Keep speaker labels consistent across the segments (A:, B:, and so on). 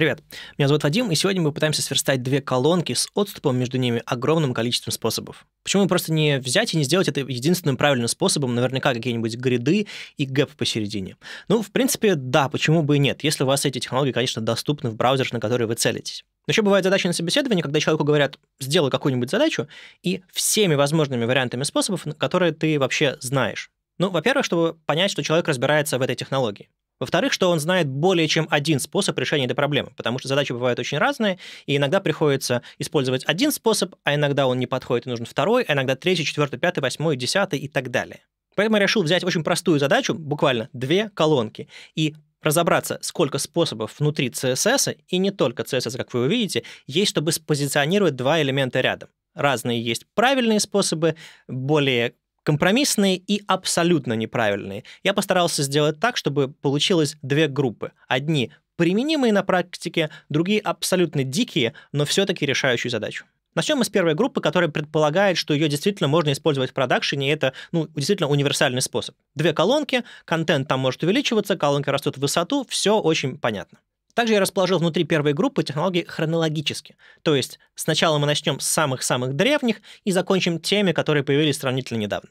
A: Привет, меня зовут Вадим, и сегодня мы пытаемся сверстать две колонки с отступом между ними огромным количеством способов. Почему просто не взять и не сделать это единственным правильным способом, наверняка какие-нибудь гриды и гэп посередине? Ну, в принципе, да, почему бы и нет, если у вас эти технологии, конечно, доступны в браузер, на который вы целитесь. Но еще бывают задачи на собеседовании, когда человеку говорят, сделай какую-нибудь задачу, и всеми возможными вариантами способов, которые ты вообще знаешь. Ну, во-первых, чтобы понять, что человек разбирается в этой технологии. Во-вторых, что он знает более чем один способ решения этой проблемы, потому что задачи бывают очень разные, и иногда приходится использовать один способ, а иногда он не подходит и нужен второй, а иногда третий, четвертый, пятый, восьмой, десятый и так далее. Поэтому я решил взять очень простую задачу, буквально две колонки, и разобраться, сколько способов внутри CSS, и не только CSS, как вы увидите, есть, чтобы спозиционировать два элемента рядом. Разные есть правильные способы, более компромиссные и абсолютно неправильные. Я постарался сделать так, чтобы получилось две группы. Одни применимые на практике, другие абсолютно дикие, но все-таки решающую задачу. Начнем мы с первой группы, которая предполагает, что ее действительно можно использовать в продакшене, и это ну, действительно универсальный способ. Две колонки, контент там может увеличиваться, колонка растет в высоту, все очень понятно. Также я расположил внутри первой группы технологии хронологически. То есть сначала мы начнем с самых-самых древних и закончим теми, которые появились сравнительно недавно.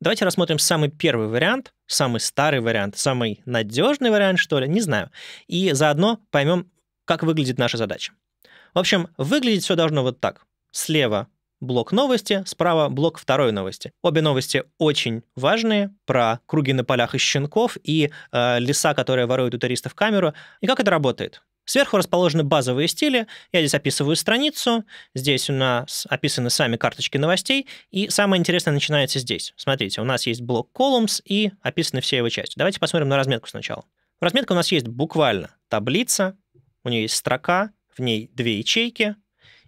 A: Давайте рассмотрим самый первый вариант, самый старый вариант, самый надежный вариант, что ли, не знаю. И заодно поймем, как выглядит наша задача. В общем, выглядит все должно вот так. Слева блок новости, справа блок второй новости. Обе новости очень важные про круги на полях и щенков и э, леса, которые воруют у туристов камеру. И как это работает? Сверху расположены базовые стили. Я здесь описываю страницу. Здесь у нас описаны сами карточки новостей. И самое интересное начинается здесь. Смотрите, у нас есть блок columns и описаны все его части. Давайте посмотрим на разметку сначала. Разметка у нас есть буквально таблица, у нее есть строка, в ней две ячейки,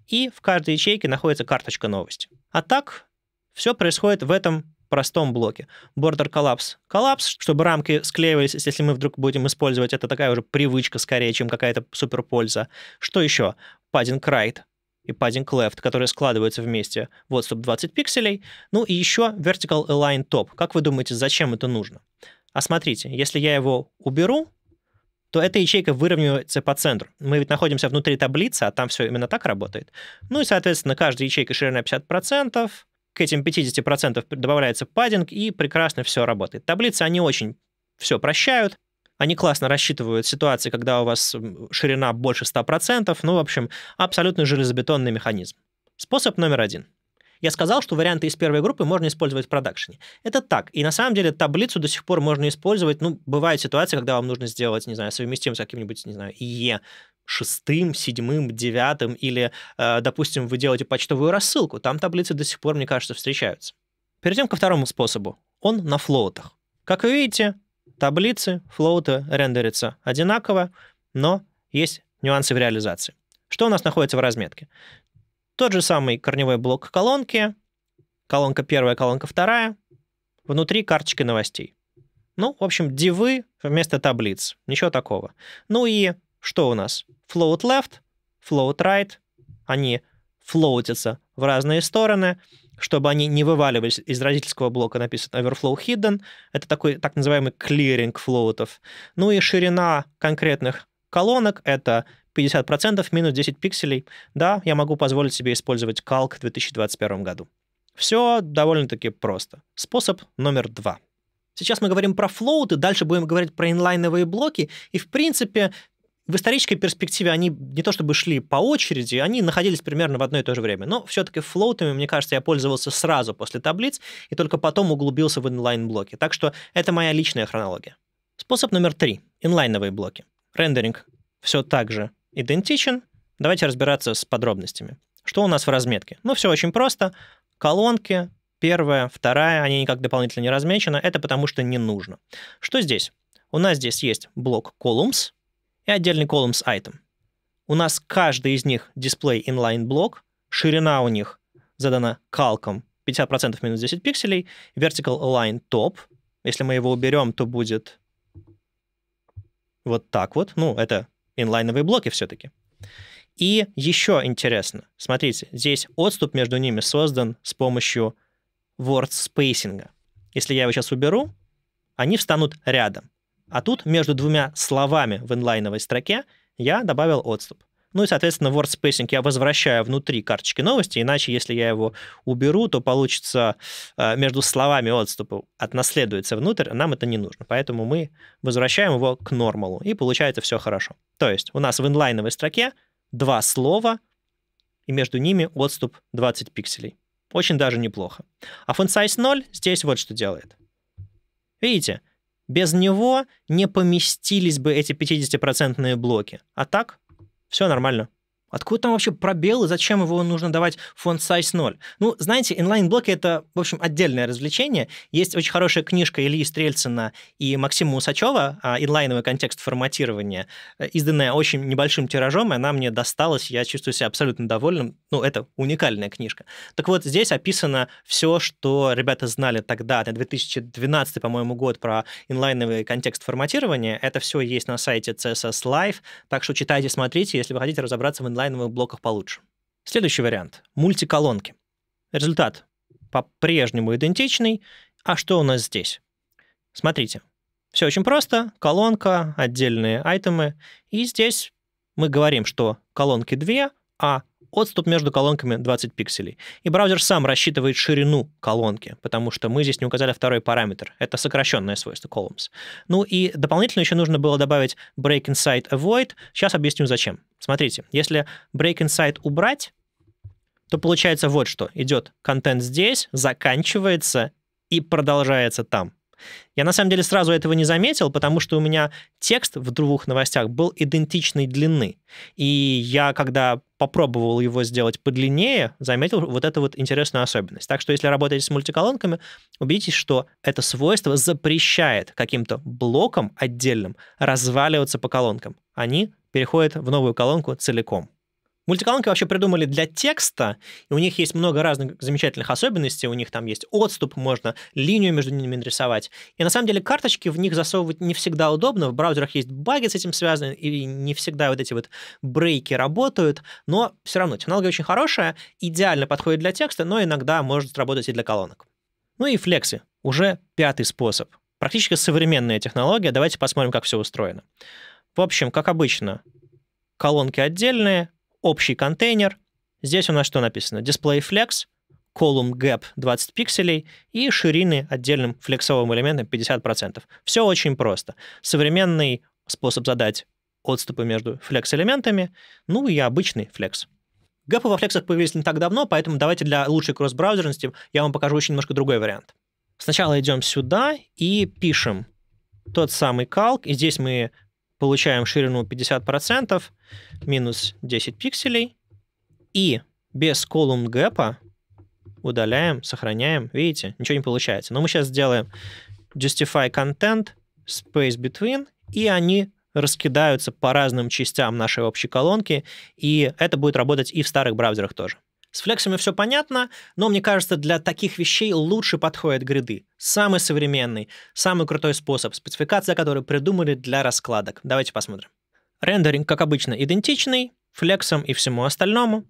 A: и в каждой ячейке находится карточка новости. А так все происходит в этом простом блоке. Border Collapse. Коллапс, чтобы рамки склеивались, если мы вдруг будем использовать, это такая уже привычка скорее, чем какая-то супер польза. Что еще? Padding Right и padding left, которые складываются вместе в отступ 20 пикселей. Ну и еще vertical align top. Как вы думаете, зачем это нужно? А смотрите, если я его уберу, то эта ячейка выравнивается по центру. Мы ведь находимся внутри таблицы, а там все именно так работает. Ну и, соответственно, каждая ячейка ширина 50%, к этим 50% добавляется паддинг, и прекрасно все работает. Таблицы, они очень все прощают, они классно рассчитывают ситуации, когда у вас ширина больше 100%, ну, в общем, абсолютно железобетонный механизм. Способ номер один. Я сказал, что варианты из первой группы можно использовать в продакшене. Это так. И на самом деле таблицу до сих пор можно использовать. Ну, бывают ситуации, когда вам нужно сделать, не знаю, совместим с каким-нибудь, не знаю, IE, шестым, седьмым, девятым, или, э, допустим, вы делаете почтовую рассылку. Там таблицы до сих пор, мне кажется, встречаются. Перейдем ко второму способу. Он на флоутах. Как вы видите, таблицы, флоуты рендерятся одинаково, но есть нюансы в реализации. Что у нас находится в разметке? Тот же самый корневой блок колонки, колонка первая, колонка вторая, внутри карточки новостей. Ну, в общем, дивы вместо таблиц, ничего такого. Ну и что у нас? Float left, float right, они флоутятся в разные стороны, чтобы они не вываливались из родительского блока, написано overflow hidden. Это такой так называемый клиринг флоутов. Ну и ширина конкретных колонок — это 50% минус 10 пикселей. Да, я могу позволить себе использовать Calc в 2021 году. Все довольно-таки просто. Способ номер два. Сейчас мы говорим про флоуты, дальше будем говорить про инлайновые блоки, и, в принципе, в исторической перспективе они не то чтобы шли по очереди, они находились примерно в одно и то же время. Но все-таки флоутами, мне кажется, я пользовался сразу после таблиц и только потом углубился в инлайн-блоки. Так что это моя личная хронология. Способ номер три. Инлайновые блоки. Рендеринг все так же идентичен. Давайте разбираться с подробностями. Что у нас в разметке? Ну, все очень просто. Колонки, первая, вторая, они никак дополнительно не размечены. Это потому что не нужно. Что здесь? У нас здесь есть блок columns и отдельный columns item. У нас каждый из них display inline блок, ширина у них задана калком 50% минус 10 пикселей, vertical align top, если мы его уберем, то будет вот так вот. Ну, это инлайновые блоки все-таки. И еще интересно, смотрите, здесь отступ между ними создан с помощью word spacing. Если я его сейчас уберу, они встанут рядом. А тут между двумя словами в инлайновой строке я добавил отступ. Ну и, соответственно, word spacing я возвращаю внутри карточки новости, иначе, если я его уберу, то получится э, между словами отступа отнаследуется внутрь, а нам это не нужно. Поэтому мы возвращаем его к нормалу, и получается все хорошо. То есть у нас в инлайновой строке два слова, и между ними отступ 20 пикселей. Очень даже неплохо. А font size 0 здесь вот что делает. Видите, без него не поместились бы эти 50% блоки. А так все нормально. Откуда там вообще пробел и зачем его нужно давать фонд size 0? Ну, знаете, инлайн-блоки — это, в общем, отдельное развлечение. Есть очень хорошая книжка Ильи Стрельцина и Максима Усачева а, «Инлайновый контекст форматирования», э, изданная очень небольшим тиражом, и она мне досталась, я чувствую себя абсолютно довольным. Ну, это уникальная книжка. Так вот, здесь описано все, что ребята знали тогда, на 2012, по-моему, год про инлайновый контекст форматирования. Это все есть на сайте CSS Live, так что читайте, смотрите, если вы хотите разобраться в инлайн онлайновых блоках получше. Следующий вариант – мультиколонки. Результат по-прежнему идентичный. А что у нас здесь? Смотрите, все очень просто. Колонка, отдельные айтемы. И здесь мы говорим, что колонки две, а отступ между колонками 20 пикселей. И браузер сам рассчитывает ширину колонки, потому что мы здесь не указали второй параметр. Это сокращенное свойство columns. Ну и дополнительно еще нужно было добавить break inside avoid. Сейчас объясню зачем. Смотрите, если break inside убрать, то получается вот что. Идет контент здесь, заканчивается и продолжается там. Я на самом деле сразу этого не заметил, потому что у меня текст в двух новостях был идентичной длины. И я, когда попробовал его сделать подлиннее, заметил вот эту вот интересную особенность. Так что если работаете с мультиколонками, убедитесь, что это свойство запрещает каким-то блокам отдельным разваливаться по колонкам. Они переходят в новую колонку целиком. Мультиколонки вообще придумали для текста, и у них есть много разных замечательных особенностей, у них там есть отступ, можно линию между ними рисовать. И на самом деле карточки в них засовывать не всегда удобно, в браузерах есть баги с этим связаны, и не всегда вот эти вот брейки работают, но все равно технология очень хорошая, идеально подходит для текста, но иногда может сработать и для колонок. Ну и флексы, уже пятый способ. Практически современная технология, давайте посмотрим, как все устроено. В общем, как обычно, колонки отдельные, общий контейнер. Здесь у нас что написано? Display Flex, column gap 20 пикселей и ширины отдельным флексовым элементом 50%. Все очень просто. Современный способ задать отступы между флекс-элементами, ну и обычный флекс. Гэпы во флексах появились не так давно, поэтому давайте для лучшей кросс-браузерности я вам покажу очень немножко другой вариант. Сначала идем сюда и пишем тот самый калк, и здесь мы получаем ширину 50%, минус 10 пикселей, и без колумн гэпа удаляем, сохраняем, видите, ничего не получается. Но мы сейчас сделаем justify content, space between, и они раскидаются по разным частям нашей общей колонки, и это будет работать и в старых браузерах тоже. С флексами все понятно, но мне кажется, для таких вещей лучше подходят гриды. Самый современный, самый крутой способ, спецификация который придумали для раскладок. Давайте посмотрим. Рендеринг, как обычно, идентичный, флексом и всему остальному.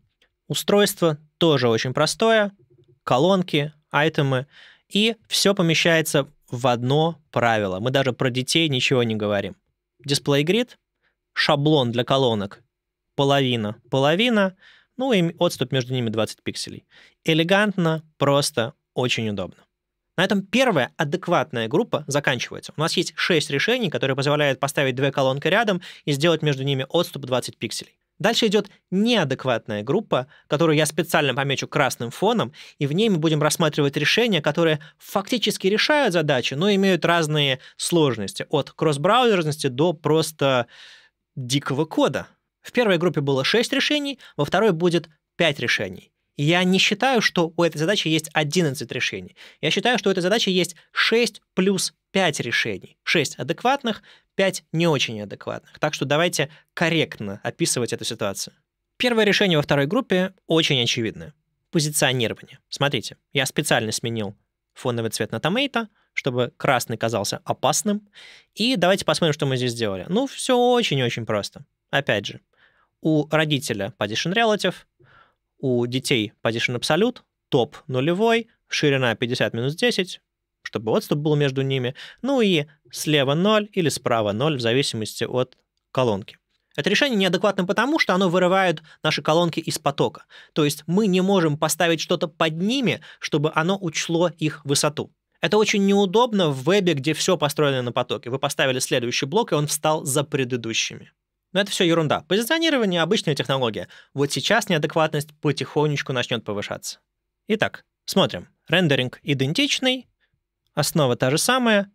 A: Устройство тоже очень простое, колонки, айтемы, и все помещается в одно правило. Мы даже про детей ничего не говорим. Дисплей грид, шаблон для колонок, половина, половина, ну и отступ между ними 20 пикселей. Элегантно, просто, очень удобно. На этом первая адекватная группа заканчивается. У нас есть 6 решений, которые позволяют поставить две колонки рядом и сделать между ними отступ 20 пикселей. Дальше идет неадекватная группа, которую я специально помечу красным фоном, и в ней мы будем рассматривать решения, которые фактически решают задачи, но имеют разные сложности, от кросс-браузерности до просто дикого кода. В первой группе было 6 решений, во второй будет 5 решений. Я не считаю, что у этой задачи есть 11 решений. Я считаю, что у этой задачи есть 6 плюс 5 решений. 6 адекватных, 5 не очень адекватных. Так что давайте корректно описывать эту ситуацию. Первое решение во второй группе очень очевидное. Позиционирование. Смотрите, я специально сменил фоновый цвет на томейта, чтобы красный казался опасным. И давайте посмотрим, что мы здесь сделали. Ну, все очень-очень просто. Опять же, у родителя position relative, у детей position absolute, топ нулевой, ширина 50 минус 10, чтобы отступ был между ними, ну и слева 0 или справа 0 в зависимости от колонки. Это решение неадекватно потому, что оно вырывает наши колонки из потока. То есть мы не можем поставить что-то под ними, чтобы оно учло их высоту. Это очень неудобно в вебе, где все построено на потоке. Вы поставили следующий блок, и он встал за предыдущими. Но это все ерунда. Позиционирование – обычная технология. Вот сейчас неадекватность потихонечку начнет повышаться. Итак, смотрим. Рендеринг идентичный, основа та же самая.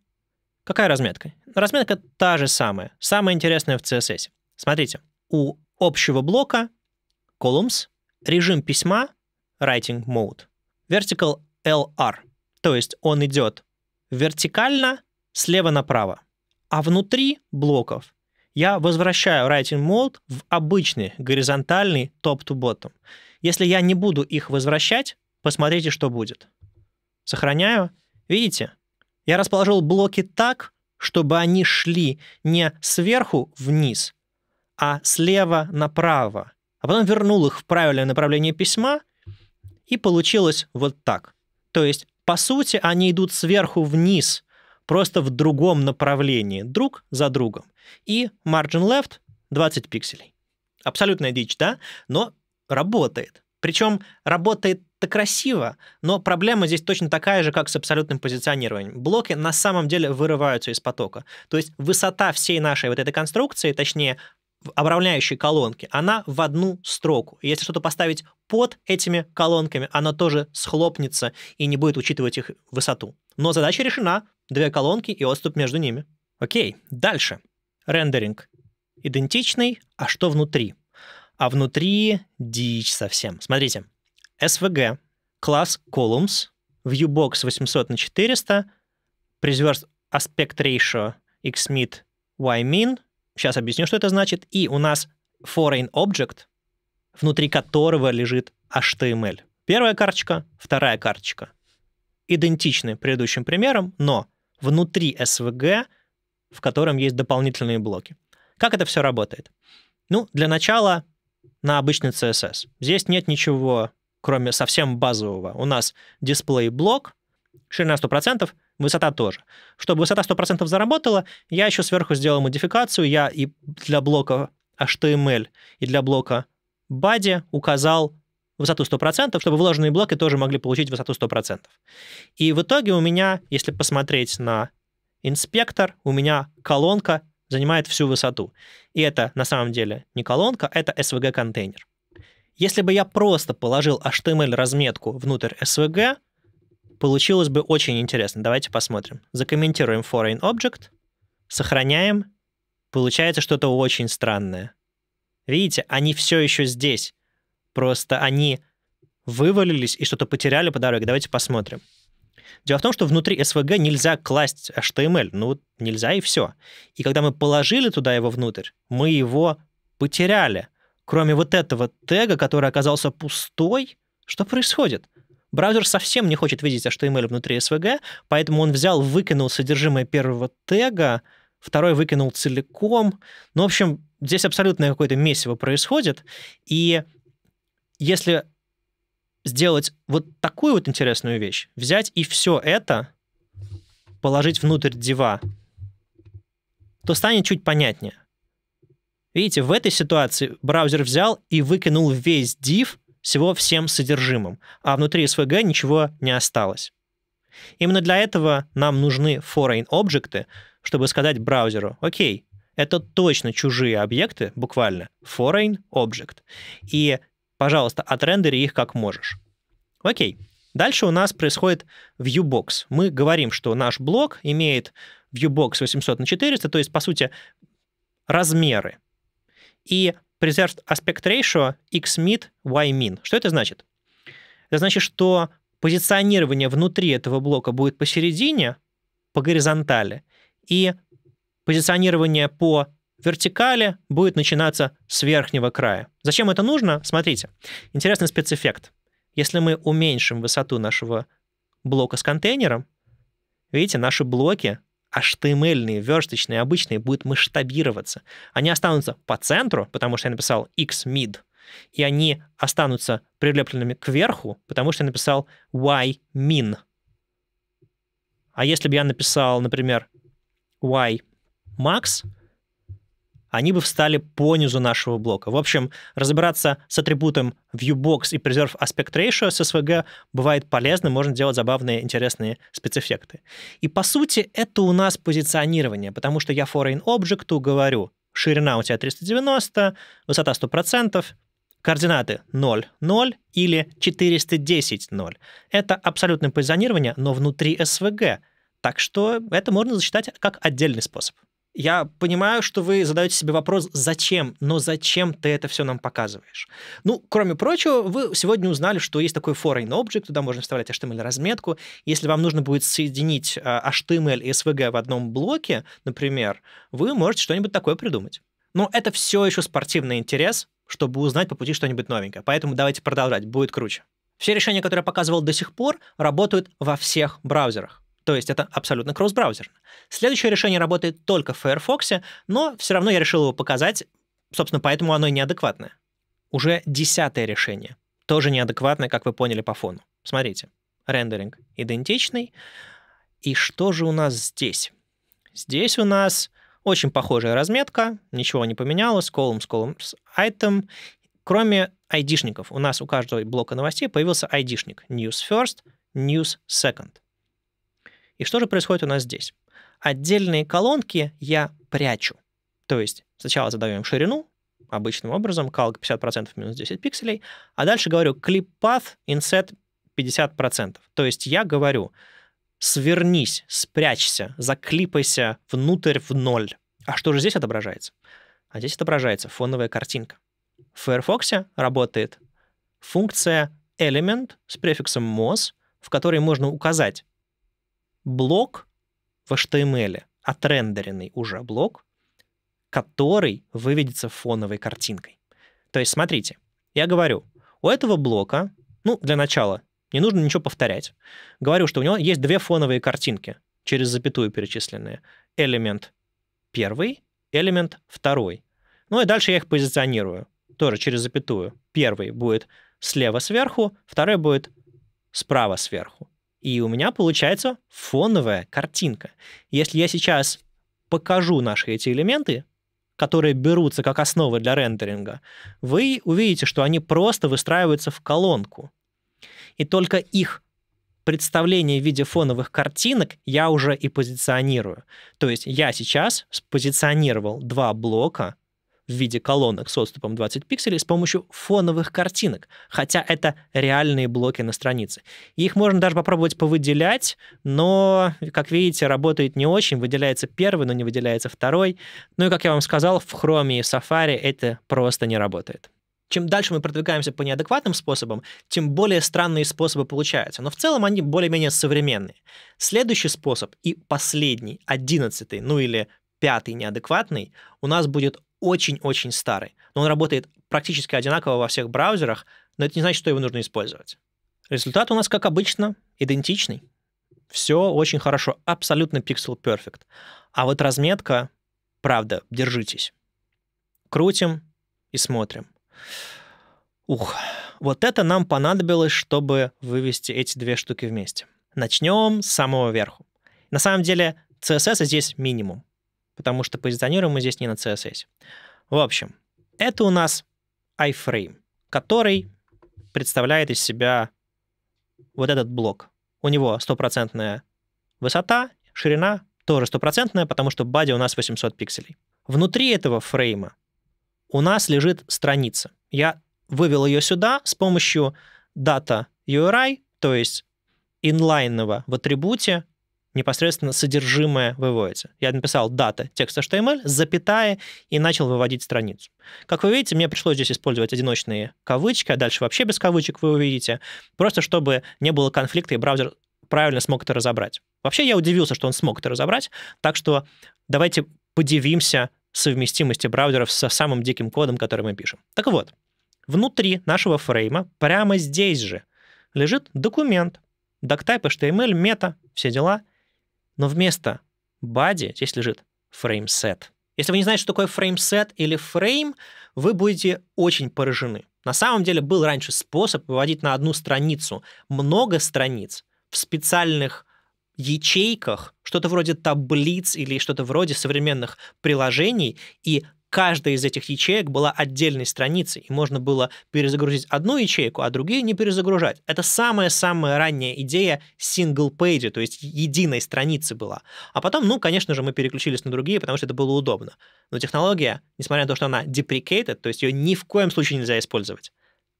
A: Какая разметка? Разметка та же самая. Самое интересное в CSS. Смотрите, у общего блока columns режим письма writing mode vertical LR, то есть он идет вертикально слева направо, а внутри блоков я возвращаю Writing Mode в обычный горизонтальный топ-to-bottom. Если я не буду их возвращать, посмотрите, что будет. Сохраняю. Видите? Я расположил блоки так, чтобы они шли не сверху вниз, а слева направо. А потом вернул их в правильное направление письма, и получилось вот так. То есть, по сути, они идут сверху вниз – просто в другом направлении, друг за другом. И margin left 20 пикселей. Абсолютная дичь, да? Но работает. Причем работает-то красиво, но проблема здесь точно такая же, как с абсолютным позиционированием. Блоки на самом деле вырываются из потока. То есть высота всей нашей вот этой конструкции, точнее, обрамляющей колонки, она в одну строку. если что-то поставить под этими колонками, она тоже схлопнется и не будет учитывать их высоту. Но задача решена, две колонки и отступ между ними. Окей, дальше. Рендеринг. Идентичный, а что внутри? А внутри дичь совсем. Смотрите. SVG, класс columns, viewbox 800 на 400, preserved aspect ratio xmid ymin. Сейчас объясню, что это значит. И у нас foreign object, внутри которого лежит HTML. Первая карточка, вторая карточка. Идентичны предыдущим примерам, но внутри СВГ, в котором есть дополнительные блоки. Как это все работает? Ну, для начала на обычный CSS. Здесь нет ничего, кроме совсем базового. У нас дисплей-блок, ширина 100%, высота тоже. Чтобы высота 100% заработала, я еще сверху сделал модификацию. Я и для блока HTML, эм и для блока body указал высоту 100%, чтобы вложенные блоки тоже могли получить высоту 100%. И в итоге у меня, если посмотреть на инспектор, у меня колонка занимает всю высоту. И это на самом деле не колонка, это SVG-контейнер. Если бы я просто положил HTML-разметку эм внутрь SVG, получилось бы очень интересно. Давайте посмотрим. Закомментируем foreign object, сохраняем. Получается что-то очень странное. Видите, они все еще здесь. Просто они вывалились и что-то потеряли по дороге. Давайте посмотрим. Дело в том, что внутри SVG нельзя класть HTML. Эм ну, нельзя и все. И когда мы положили туда его внутрь, мы его потеряли. Кроме вот этого тега, который оказался пустой, что происходит? Браузер совсем не хочет видеть HTML эм внутри SVG, поэтому он взял, выкинул содержимое первого тега, второй выкинул целиком. Ну, в общем, здесь абсолютно какое-то месиво происходит, и если сделать вот такую вот интересную вещь, взять и все это положить внутрь дива, то станет чуть понятнее. Видите, в этой ситуации браузер взял и выкинул весь div всего всем содержимым, а внутри SVG ничего не осталось. Именно для этого нам нужны foreign объекты, чтобы сказать браузеру, окей, это точно чужие объекты, буквально, foreign object. И Пожалуйста, отрендери их как можешь. Окей. Дальше у нас происходит viewbox. Мы говорим, что наш блок имеет viewbox 800 на 400, то есть, по сути, размеры. И preserved aspect ratio y min. Что это значит? Это значит, что позиционирование внутри этого блока будет посередине, по горизонтали, и позиционирование по вертикали будет начинаться с верхнего края. Зачем это нужно? Смотрите, интересный спецэффект. Если мы уменьшим высоту нашего блока с контейнером, видите, наши блоки HTML, версточные, обычные, будут масштабироваться. Они останутся по центру, потому что я написал x-mid, и они останутся прилепленными кверху, потому что я написал y-min. А если бы я написал, например, y-max, они бы встали по низу нашего блока. В общем, разбираться с атрибутом viewbox и preserve aspect ratio с SVG бывает полезно, можно делать забавные, интересные спецэффекты. И по сути это у нас позиционирование, потому что я foreign object говорю, ширина у тебя 390, высота 100%, координаты 0, 0 или 410, 0. Это абсолютное позиционирование, но внутри SVG. Так что это можно засчитать как отдельный способ я понимаю, что вы задаете себе вопрос, зачем, но зачем ты это все нам показываешь? Ну, кроме прочего, вы сегодня узнали, что есть такой foreign object, туда можно вставлять HTML-разметку. Эм Если вам нужно будет соединить HTML а, эм и SVG в одном блоке, например, вы можете что-нибудь такое придумать. Но это все еще спортивный интерес, чтобы узнать по пути что-нибудь новенькое. Поэтому давайте продолжать, будет круче. Все решения, которые я показывал до сих пор, работают во всех браузерах. То есть это абсолютно кросс-браузерно. Следующее решение работает только в Firefox, но все равно я решил его показать, собственно, поэтому оно и неадекватное. Уже десятое решение. Тоже неадекватное, как вы поняли по фону. Смотрите, рендеринг идентичный. И что же у нас здесь? Здесь у нас очень похожая разметка, ничего не поменялось, columns, columns, item. Кроме айдишников, у нас у каждого блока новостей появился айдишник. News first, news second. И что же происходит у нас здесь? Отдельные колонки я прячу. То есть сначала задаем ширину, обычным образом, calc 50% минус 10 пикселей, а дальше говорю clip path inset 50%. То есть я говорю, свернись, спрячься, заклипайся внутрь в ноль. А что же здесь отображается? А здесь отображается фоновая картинка. В Firefox работает функция element с префиксом mos, в которой можно указать блок в HTML, отрендеренный уже блок, который выведется фоновой картинкой. То есть, смотрите, я говорю, у этого блока, ну, для начала, не нужно ничего повторять. Говорю, что у него есть две фоновые картинки, через запятую перечисленные. Элемент первый, элемент второй. Ну и дальше я их позиционирую, тоже через запятую. Первый будет слева сверху, второй будет справа сверху. И у меня получается фоновая картинка. Если я сейчас покажу наши эти элементы, которые берутся как основы для рендеринга, вы увидите, что они просто выстраиваются в колонку. И только их представление в виде фоновых картинок я уже и позиционирую. То есть я сейчас спозиционировал два блока в виде колонок с отступом 20 пикселей с помощью фоновых картинок, хотя это реальные блоки на странице. Их можно даже попробовать повыделять, но, как видите, работает не очень. Выделяется первый, но не выделяется второй. Ну и, как я вам сказал, в Chrome и Safari это просто не работает чем дальше мы продвигаемся по неадекватным способам, тем более странные способы получаются. Но в целом они более-менее современные. Следующий способ и последний, одиннадцатый, ну или пятый неадекватный, у нас будет очень-очень старый, но он работает практически одинаково во всех браузерах, но это не значит, что его нужно использовать. Результат у нас, как обычно, идентичный. Все очень хорошо, абсолютно pixel perfect. А вот разметка, правда, держитесь. Крутим и смотрим. Ух, вот это нам понадобилось, чтобы вывести эти две штуки вместе. Начнем с самого верху. На самом деле CSS здесь минимум потому что позиционируем мы здесь не на CSS. В общем, это у нас iframe, который представляет из себя вот этот блок. У него стопроцентная высота, ширина тоже стопроцентная, потому что бади у нас 800 пикселей. Внутри этого фрейма у нас лежит страница. Я вывел ее сюда с помощью data URI, то есть инлайнного в атрибуте непосредственно содержимое выводите. Я написал дата текст HTML, запятая, и начал выводить страницу. Как вы видите, мне пришлось здесь использовать одиночные кавычки, а дальше вообще без кавычек вы увидите, просто чтобы не было конфликта, и браузер правильно смог это разобрать. Вообще я удивился, что он смог это разобрать, так что давайте подивимся совместимости браузеров со самым диким кодом, который мы пишем. Так вот, внутри нашего фрейма, прямо здесь же, лежит документ, доктайп, HTML, эм мета, все дела. Но вместо body здесь лежит FrameSet. Если вы не знаете, что такое FrameSet или Frame, вы будете очень поражены. На самом деле был раньше способ выводить на одну страницу много страниц в специальных ячейках, что-то вроде таблиц или что-то вроде современных приложений, и каждая из этих ячеек была отдельной страницей, и можно было перезагрузить одну ячейку, а другие не перезагружать. Это самая-самая ранняя идея single-page, то есть единой страницы была. А потом, ну, конечно же, мы переключились на другие, потому что это было удобно. Но технология, несмотря на то, что она deprecated, то есть ее ни в коем случае нельзя использовать,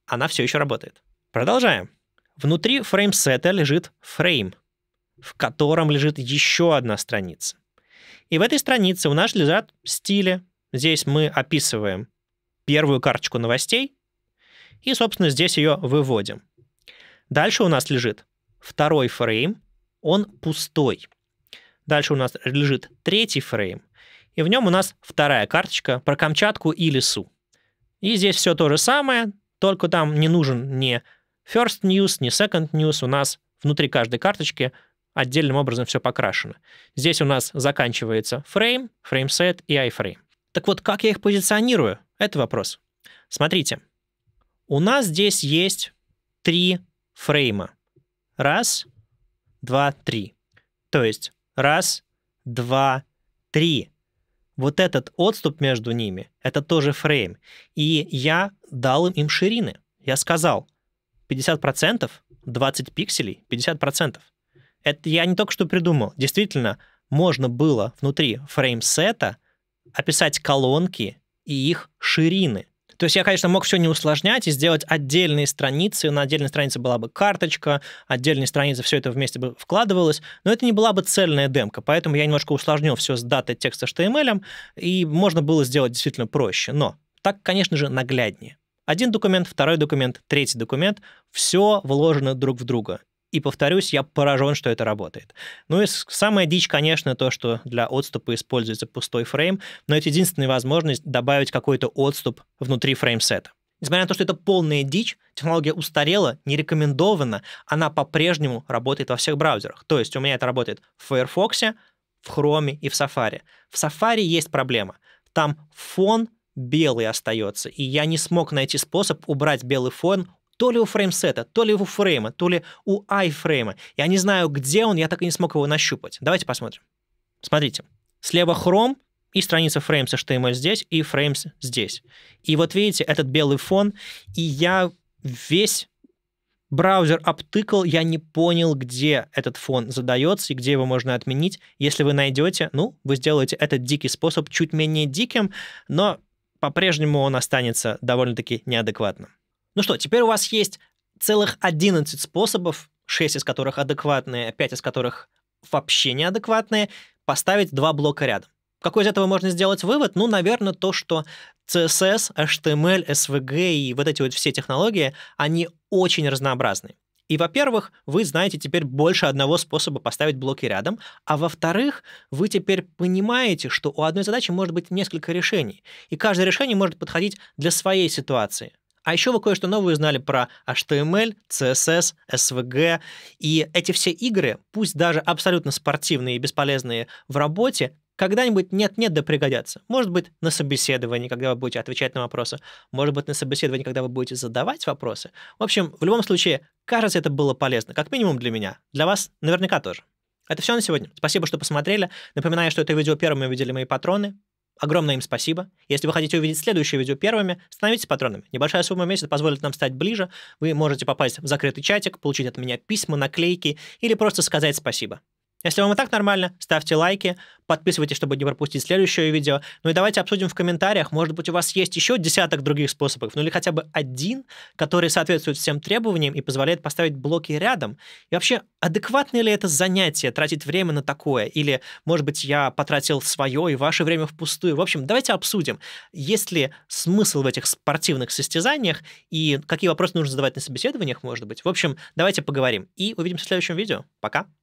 A: она все еще работает. Продолжаем. Внутри фреймсета лежит фрейм, в котором лежит еще одна страница. И в этой странице у нас лежат стили, Здесь мы описываем первую карточку новостей и, собственно, здесь ее выводим. Дальше у нас лежит второй фрейм, он пустой. Дальше у нас лежит третий фрейм, и в нем у нас вторая карточка про Камчатку и лесу. И здесь все то же самое, только там не нужен ни first news, ни second news. У нас внутри каждой карточки отдельным образом все покрашено. Здесь у нас заканчивается фрейм, фреймсет и iframe. Так вот, как я их позиционирую? Это вопрос. Смотрите, у нас здесь есть три фрейма. Раз, два, три. То есть раз, два, три. Вот этот отступ между ними — это тоже фрейм. И я дал им, им ширины. Я сказал 50%, 20 пикселей, 50%. Это я не только что придумал. Действительно, можно было внутри фрейм-сета — описать колонки и их ширины. То есть я, конечно, мог все не усложнять и сделать отдельные страницы. На отдельной странице была бы карточка, отдельные страницы, все это вместе бы вкладывалось, но это не была бы цельная демка, поэтому я немножко усложнил все с датой текста HTML, и можно было сделать действительно проще. Но так, конечно же, нагляднее. Один документ, второй документ, третий документ, все вложено друг в друга. И повторюсь, я поражен, что это работает. Ну и самая дичь, конечно, то, что для отступа используется пустой фрейм, но это единственная возможность добавить какой-то отступ внутри фреймсета. Несмотря на то, что это полная дичь, технология устарела, не рекомендована, она по-прежнему работает во всех браузерах. То есть у меня это работает в Firefox, в Chrome и в Safari. В Safari есть проблема. Там фон белый остается, и я не смог найти способ убрать белый фон то ли у фреймсета, то ли у фрейма, то ли у iFrame. Я не знаю, где он, я так и не смог его нащупать. Давайте посмотрим. Смотрите. Слева Chrome, и страница frames HTML эм здесь, и frames здесь. И вот видите, этот белый фон, и я весь браузер обтыкал, я не понял, где этот фон задается и где его можно отменить. Если вы найдете, ну, вы сделаете этот дикий способ чуть менее диким, но по-прежнему он останется довольно-таки неадекватным. Ну что, теперь у вас есть целых 11 способов, 6 из которых адекватные, 5 из которых вообще неадекватные, поставить два блока рядом. Какой из этого можно сделать вывод? Ну, наверное, то, что CSS, HTML, SVG и вот эти вот все технологии, они очень разнообразны. И, во-первых, вы знаете теперь больше одного способа поставить блоки рядом, а во-вторых, вы теперь понимаете, что у одной задачи может быть несколько решений, и каждое решение может подходить для своей ситуации. А еще вы кое-что новое узнали про HTML, CSS, SVG. И эти все игры, пусть даже абсолютно спортивные и бесполезные в работе, когда-нибудь нет-нет, да пригодятся. Может быть, на собеседовании, когда вы будете отвечать на вопросы. Может быть, на собеседовании, когда вы будете задавать вопросы. В общем, в любом случае, кажется, это было полезно. Как минимум для меня. Для вас наверняка тоже. Это все на сегодня. Спасибо, что посмотрели. Напоминаю, что это видео первыми видели мои патроны. Огромное им спасибо. Если вы хотите увидеть следующее видео первыми, становитесь патронами. Небольшая сумма в месяц позволит нам стать ближе. Вы можете попасть в закрытый чатик, получить от меня письма, наклейки или просто сказать спасибо. Если вам и так нормально, ставьте лайки, подписывайтесь, чтобы не пропустить следующее видео. Ну и давайте обсудим в комментариях, может быть, у вас есть еще десяток других способов, ну или хотя бы один, который соответствует всем требованиям и позволяет поставить блоки рядом. И вообще, адекватно ли это занятие, тратить время на такое? Или, может быть, я потратил свое и ваше время впустую? В общем, давайте обсудим, есть ли смысл в этих спортивных состязаниях и какие вопросы нужно задавать на собеседованиях, может быть. В общем, давайте поговорим. И увидимся в следующем видео. Пока!